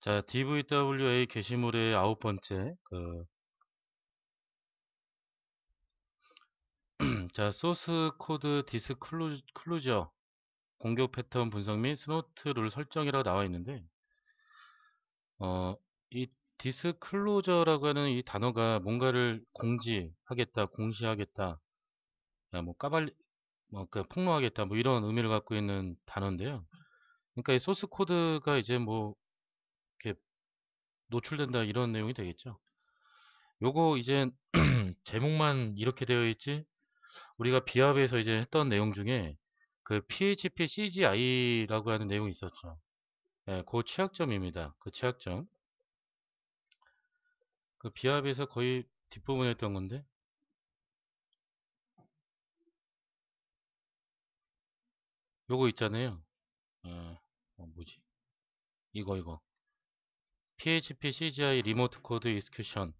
자, DVWA 게시물의 아홉 번째 그 자, 소스 코드 디스클루저 공격 패턴 분석 및 스노트 룰 설정이라고 나와 있는데 어, 이 디스클로저라고 하는 이 단어가 뭔가를 공지하겠다, 공시하겠다, 뭐 까발, 리뭐 그 폭로하겠다, 뭐 이런 의미를 갖고 있는 단어인데요. 그러니까 이 소스 코드가 이제 뭐 노출된다 이런 내용이 되겠죠 요거 이제 제목만 이렇게 되어 있지 우리가 비합에서 이제 했던 내용 중에 그 PHP CGI라고 하는 내용이 있었죠 예, 그 취약점입니다 그 취약점 그 비합에서 거의 뒷부분 에 했던 건데 요거 있잖아요 어, 어 뭐지 이거 이거 PHP CGI 리모트 코드 익스큐션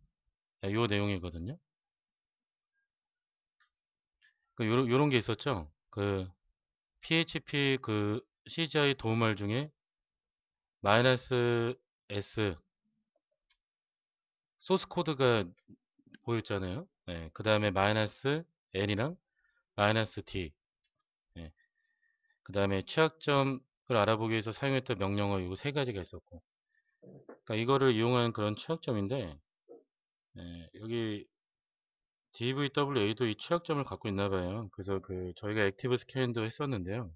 이 예, 내용이거든요. 그 요런, 요런 게 있었죠. 그 PHP 그 CGI 도움말 중에 마이너스 S 소스 코드가 보였잖아요. 네, 그 다음에 마이너스 N이랑 마이너스 T 네, 그 다음에 취약점을 알아보기 위해서 사용했던 명령어 이거 세 가지가 있었고 그러니까 이거를 이용한 그런 취약점인데 예, 여기 DVWA도 이 취약점을 갖고 있나 봐요. 그래서 그 저희가 액티브 스캔도 했었는데요.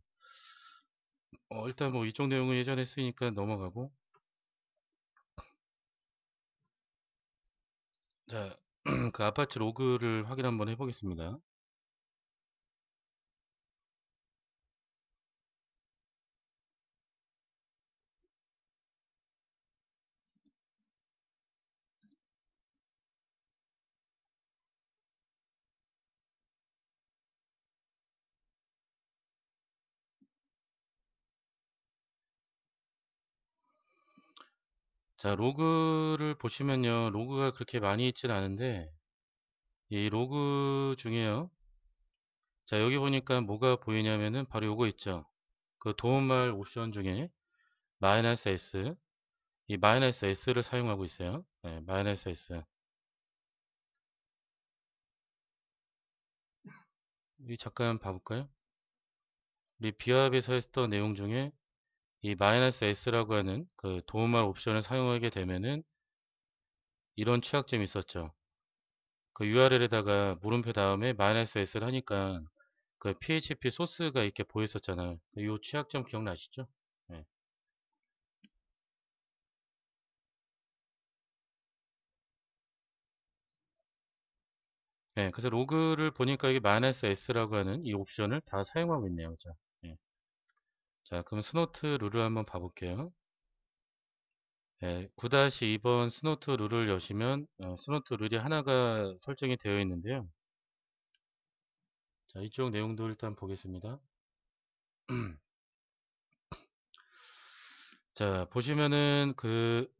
어, 일단 뭐 이쪽 내용은 예전에 했으니까 넘어가고 자, 그 아파트 로그를 확인 한번 해보겠습니다. 자, 로그를 보시면요. 로그가 그렇게 많이 있진 않은데, 이 로그 중에요. 자, 여기 보니까 뭐가 보이냐면은 바로 요거 있죠. 그 도움말 옵션 중에 마이너스 S. 이 마이너스 S를 사용하고 있어요. 네, 마이너스 S. 이 잠깐 봐볼까요? 우리 비합에서 했던 내용 중에 이 마이너스 s라고 하는 그 도움말 옵션을 사용하게 되면은 이런 취약점이 있었죠. 그 URL에다가 물음표 다음에 마이너스 s를 하니까 그 PHP 소스가 이렇게 보였었잖아요. 이 취약점 기억나시죠? 네. 네, 그래서 로그를 보니까 이게 마이너스 s라고 하는 이 옵션을 다 사용하고 있네요. 그죠? 자, 그럼 스노트 룰을 한번 봐볼게요. 네, 예, 9-2번 스노트 룰을 여시면 어, 스노트 룰이 하나가 설정이 되어 있는데요. 자, 이쪽 내용도 일단 보겠습니다. 자, 보시면은 그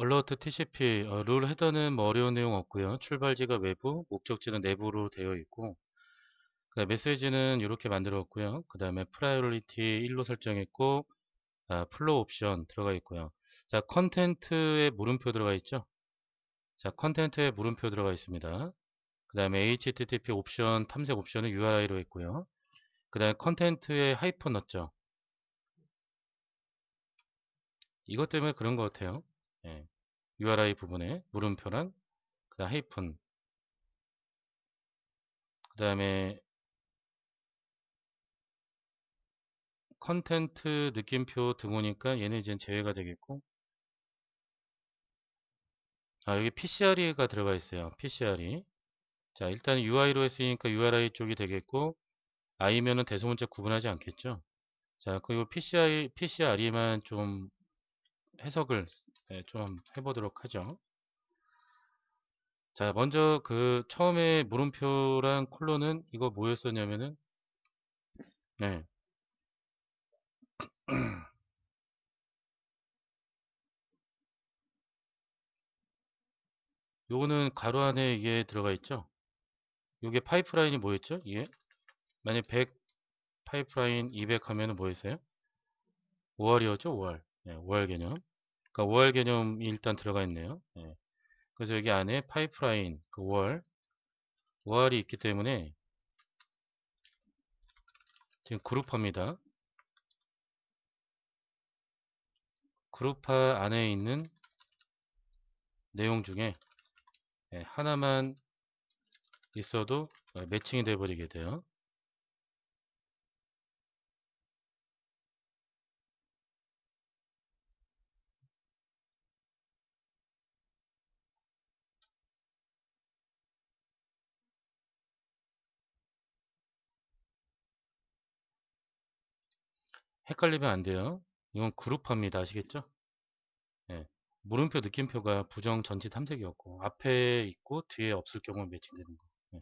alert TCP 어, 룰 헤더는 뭐 어려운 내용 없고요. 출발지가 외부, 목적지는 내부로 되어 있고 그 메시지는 이렇게 만들었고요. 그 다음에 프라이오리티 1로 설정했고 아, 플로우 옵션 들어가 있고요. 자, 컨텐트에 물음표 들어가 있죠. 자, 컨텐트에 물음표 들어가 있습니다. 그 다음에 HTTP 옵션 탐색 옵션은 URI로 했고요. 그 다음에 컨텐트에 하이픈 넣었죠. 이것 때문에 그런 것 같아요. 예. URI 부분에 물음표랑 그 다음 하이픈 그 다음에 컨텐트 느낌표 드무니까 얘는 이제 제외가 되겠고 아 여기 PCRE가 들어가 있어요. PCRE 자 일단 UI로 했으니까 URI 쪽이 되겠고 I면은 대소문자 구분하지 않겠죠. 자 그리고 PCI, PCRE만 좀 해석을 네, 좀 해보도록 하죠. 자 먼저 그 처음에 물음표랑 콜론은 이거 뭐였었냐면은 네 요거는 가로 안에 이게 들어가 있죠 요게 파이프라인이 뭐였죠 이게 만약 에100 파이프라인 200 하면은 뭐였어요 5월이었죠 5월 네, 5월 개념 그러니까 5월 개념이 일단 들어가 있네요 네. 그래서 여기 안에 파이프라인 그 5월 5월이 있기 때문에 지금 그룹합니다 그룹화 안에 있는 내용 중에 예, 하나만 있어도 어, 매칭이 되어버리게 돼요. 헷갈리면 안 돼요. 이건 그룹화입니다. 아시겠죠? 예. 물음표 느낌표가 부정 전치 탐색이었고 앞에 있고 뒤에 없을 경우 매칭되는 거. 예.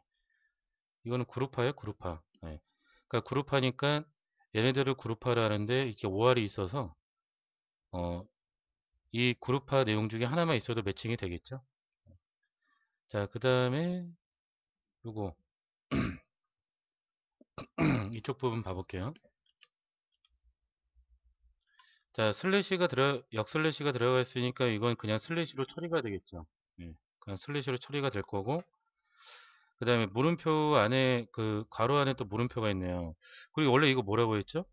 이거는 그룹화예요. 그룹화. 예. 그니까 그룹화니까 얘네들을 그룹화를 하는데 이렇게 o 알이 있어서 어, 이 그룹화 내용 중에 하나만 있어도 매칭이 되겠죠. 자, 그 다음에 요거 이쪽 부분 봐볼게요. 자, 슬래시가 들어, 역슬래시가 들어가 있으니까 이건 그냥 슬래시로 처리가 되겠죠. 예, 그냥 슬래시로 처리가 될 거고, 그 다음에 물음표 안에, 그, 괄호 안에 또 물음표가 있네요. 그리고 원래 이거 뭐라고 했죠?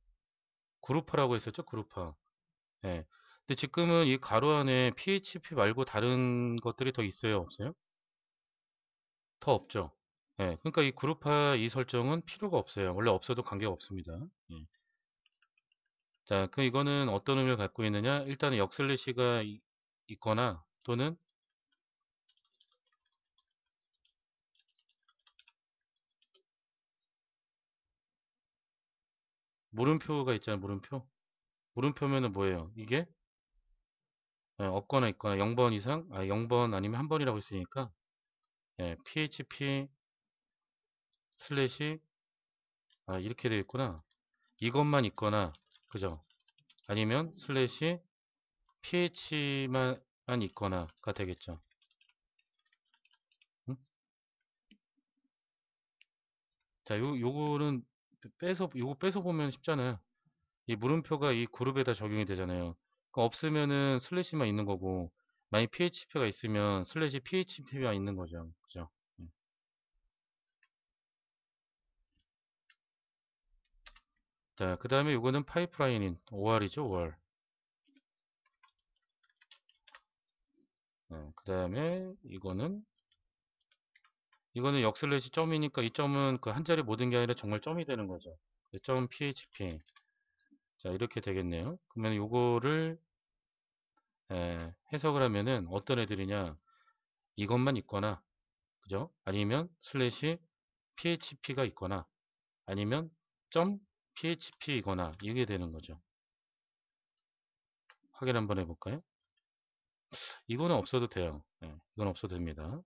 그룹화라고 했었죠? 그룹화. 예. 근데 지금은 이 괄호 안에 PHP 말고 다른 것들이 더 있어요? 없어요? 더 없죠. 예. 그러니까 이 그룹화 이 설정은 필요가 없어요. 원래 없어도 관계가 없습니다. 예. 자, 그 이거는 어떤 의미를 갖고 있느냐? 일단은 역슬래시가 있거나 또는 물음표가 있잖아요, 물음표. 물음표면은 뭐예요? 이게 예, 없거나 있거나 0번 이상, 아 0번 아니면 한 번이라고 했으니까 예, php 슬래시 아 이렇게 되어 있구나. 이것만 있거나 그죠? 아니면 슬래시 ph만 있거나가 되겠죠. 자, 요, 요거는 빼서, 요거 빼서 보면 쉽잖아요. 이 물음표가 이 그룹에다 적용이 되잖아요. 없으면은 슬래시만 있는 거고, 만약 p h 표가 있으면 슬래시 p h 표가 있는 거죠. 그죠? 자, 그 다음에 이거는 파이프라인인 OR이죠, OR. 네, 그 다음에 이거는 이거는 역슬래시 점이니까 이 점은 그 한 자리 모든 게 아니라 정말 점이 되는 거죠. 네, 점 php 자 이렇게 되겠네요. 그러면 요거를 에, 예, 해석을 하면은 어떤 애들이냐 이것만 있거나 그죠? 아니면 슬래시 php가 있거나 아니면 점 php이거나 이게 되는 거죠. 확인 한번 해볼까요? 이거는 없어도 돼요. 네, 이건 없어도 됩니다.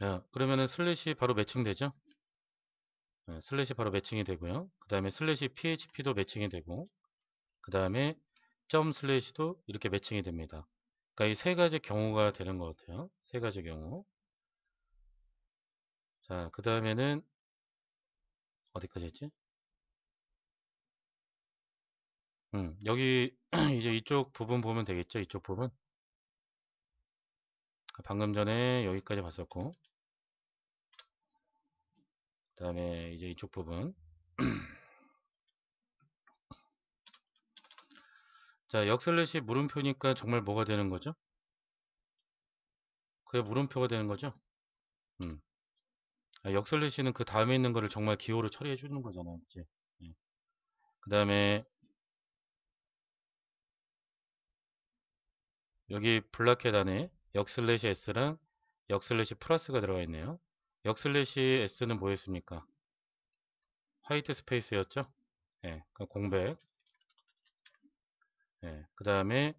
자, 그러면은 슬래시 바로 매칭되죠? 네, 슬래시 바로 매칭이 되고요. 그 다음에 슬래시 php도 매칭이 되고 그 다음에 점 슬래시도 이렇게 매칭이 됩니다. 그러니까 이 세 가지 경우가 되는 것 같아요. 세 가지 경우. 자, 그 다음에는 어디까지 했지? 음, 여기 이제 이쪽 부분 보면 되겠죠? 이쪽 부분. 아, 방금 전에 여기까지 봤었고. 그 다음에 이제 이쪽 부분. 자, 역슬래시 물음표니까 정말 뭐가 되는 거죠? 그게 물음표가 되는 거죠? 음. 아, 역설리 시는그 다음에 있는 거를 정말 기호로 처리해 주는 거잖아요. 그치? 예. 그 다음에 여기 블락켓 안에 역슬래시 s랑 역슬래시 플러스가 들어가 있네요. 역슬래시 s는 뭐였습니까? 화이트 스페이스였죠? 예, 그러니까 공백. 예, 그 다음에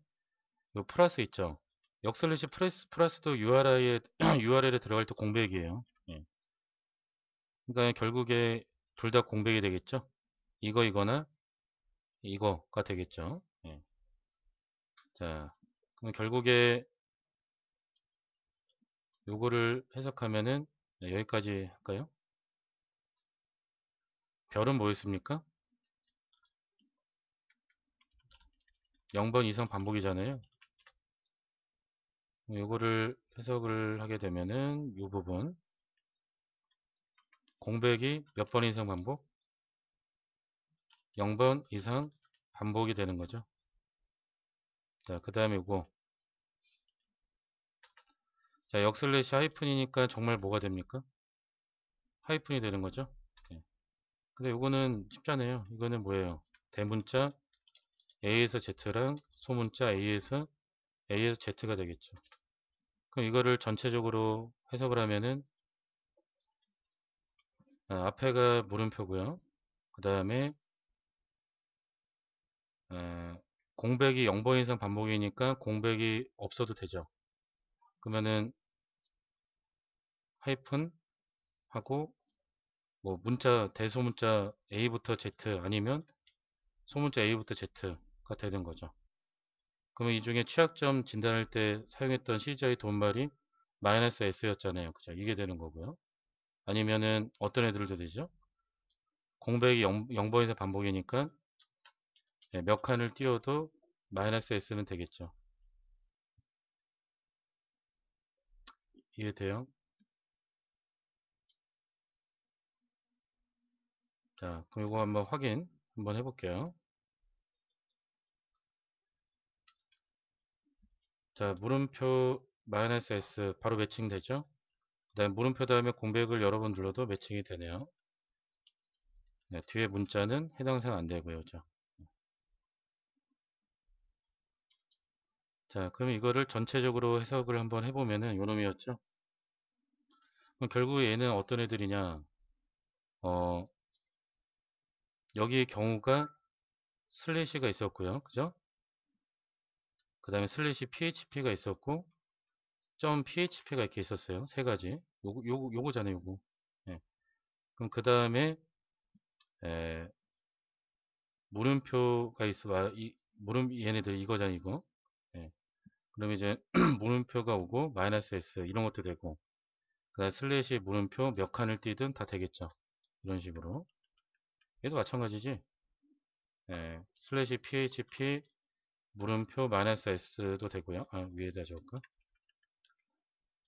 요 플러스 있죠? 역슬래시 플러스, 도 URL에, URL에 들어갈 때 공백이에요. 예. 그러니까 결국에 둘 다 공백이 되겠죠. 이거 이거나 이거가 되겠죠. 예. 자, 그럼 결국에 요거를 해석하면은 네, 여기까지 할까요? 별은 뭐였습니까? 0번 이상 반복이잖아요. 요거를 해석을 하게 되면은 이 부분 공백이 몇 번 이상 반복? 0번 이상 반복이 되는 거죠. 자, 그 다음에 이거. 자, 역슬래시 하이픈이니까 정말 뭐가 됩니까? 하이픈이 되는 거죠. 네. 근데 요거는 쉽잖아요. 이거는 뭐예요? 대문자 A에서 Z랑 소문자 A에서 A에서 Z가 되겠죠. 그럼 이거를 전체적으로 해석을 하면은 아, 앞에가 물음표고요. 그 다음에 어, 공백이 0번 이상 반복이니까 공백이 없어도 되죠. 그러면은 하이픈 하고 뭐 문자 대소문자 A부터 Z 아니면 소문자 A부터 Z가 되는 거죠. 그러면 이 중에 취약점 진단할 때 사용했던 c 저의 돈말이 마이너스 S였잖아요. 그죠? 이게 되는 거고요. 아니면은 어떤 애들도 되죠? 공백이 0, 번에서 반복이니까 네, 몇 칸을 띄워도 마이너스 s는 되겠죠. 이해돼요? 자, 그럼 이거 한번 확인 한번 해볼게요. 자, 물음표 마이너스 s 바로 매칭되죠? 다음 물음표 다음에 공백을 여러 번 눌러도 매칭이 되네요. 네, 뒤에 문자는 해당 사항 안 되고요. 그죠? 자, 그럼 이거를 전체적으로 해석을 한번 해보면은 요놈이었죠? 그럼 결국 얘는 어떤 애들이냐? 어, 여기 경우가 슬래시가 있었고요. 그죠? 그 다음에 슬래시 php가 있었고 .php가 이렇게 있었어요. 세 가지. 요거, 요거, 요거잖아요, 요거. 예. 그럼 그 다음에, 물음표가 있어. 아, 이, 물음, 얘네들 이거잖아요, 이거. 예. 그럼 이제, 물음표가 오고, 마이너스 s, 이런 것도 되고, 그 다음 슬래시 물음표 몇 칸을 띄든 다 되겠죠. 이런 식으로. 얘도 마찬가지지. 예. 슬래시 php 물음표 마이너스 s도 되고요. 아, 위에다 적을까?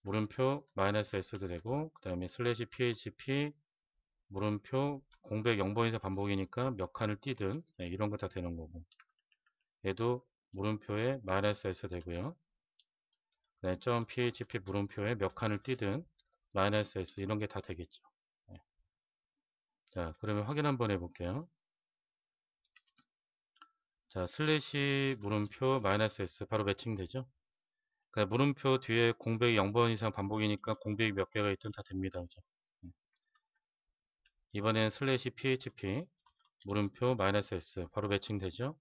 물음표 마이너스 s도 되고 그 다음에 슬래시 php 물음표 공백 0번에서 반복이니까 몇 칸을 띄든 네, 이런 거 다 되는 거고 얘도 물음표에 마이너스 s 되고요 그점 php 물음표에 몇 칸을 띄든 마이너스 s 이런 게 다 되겠죠 네. 자 그러면 확인 한번 해볼게요 자 슬래시 물음표 마이너스 s 바로 매칭되죠 그러니까 물음표 뒤에 공백이 0번 이상 반복이니까 공백이 몇 개가 있든 다 됩니다. 그죠? 음. 이번엔 슬래시 php 물음표 마이너스 s 바로 매칭되죠.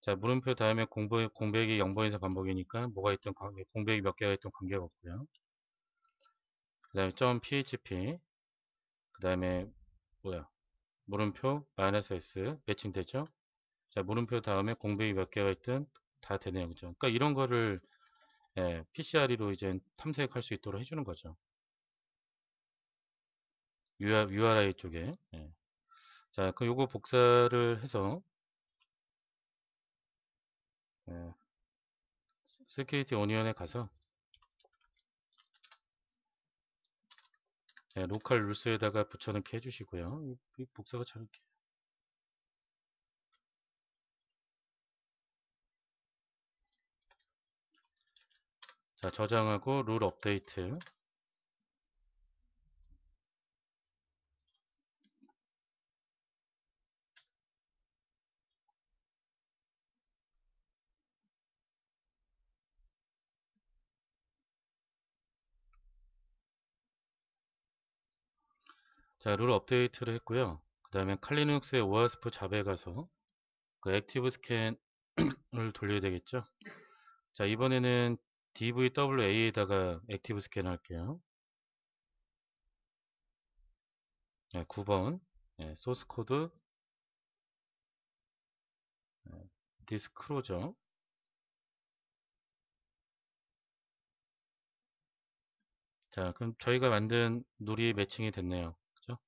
자 물음표 다음에 공백, 공백이 0번 이상 반복이니까 뭐가 있든 관계, 공백이 몇 개가 있든 관계가 없고요. 그 다음에 점 php 그 다음에 뭐야 물음표 마이너스 s 매칭되죠. 자 물음표 다음에 공백이 몇 개가 있든 다 되네요. 그죠? 그러니까 이런 거를 예, PCRE로 이제 탐색할 수 있도록 해주는 거죠. URI 쪽에. 예. 자, 그 요거 복사를 해서 예, 세큐리티 오니언에 가서 예, 로컬 룰스에다가 붙여넣기 해주시고요. 이, 이 복사가 잘 이렇게 자, 저장하고 룰 업데이트. 자, 룰 업데이트를 했고요. 그 다음에 칼리눅스의 오아스프 잡에 가서 그 액티브 스캔을 돌려야 되겠죠. 자, 이번에는 DVWA에다가 액티브 스캔 할게요. 네, 9번 네, 소스 코드 네, 디스크로죠. 자, 그럼 저희가 만든 룰이 매칭이 됐네요. 그죠?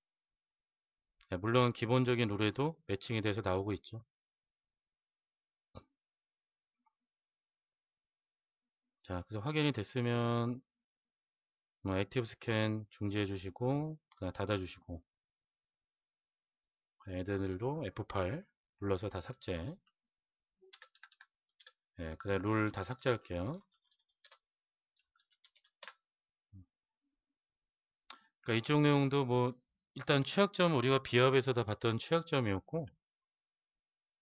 네, 물론 기본적인 룰에도 매칭이 돼서 나오고 있죠. 자, 그래서 확인이 됐으면 뭐 액티브 스캔 중지해 주시고 닫아 주시고 애들도 F8 눌러서 다 삭제 예, 그다음 룰 다 삭제할게요 그러니까 이쪽 내용도 뭐 일단 취약점 우리가 비합에서 다 봤던 취약점이었고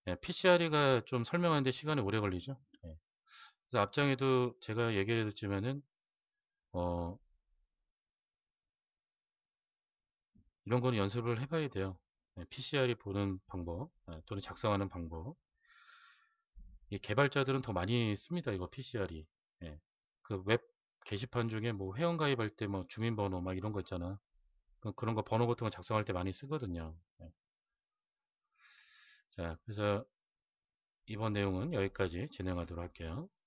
예, PCRE가 좀 설명하는데 시간이 오래 걸리죠 그래서 앞장에도 제가 얘기를 했지만은 어 이런 거는 연습을 해봐야 돼요. 네, PCR이 보는 방법 네, 또는 작성하는 방법 개발자들은 더 많이 씁니다. 이거 PCR이 네, 그웹 게시판 중에 뭐 회원 가입할 때 뭐 주민번호 막 이런 거 있잖아. 그, 그런 거 번호 같은 거 작성할 때 많이 쓰거든요. 자, 그래서 이번 내용은 여기까지 진행하도록 할게요.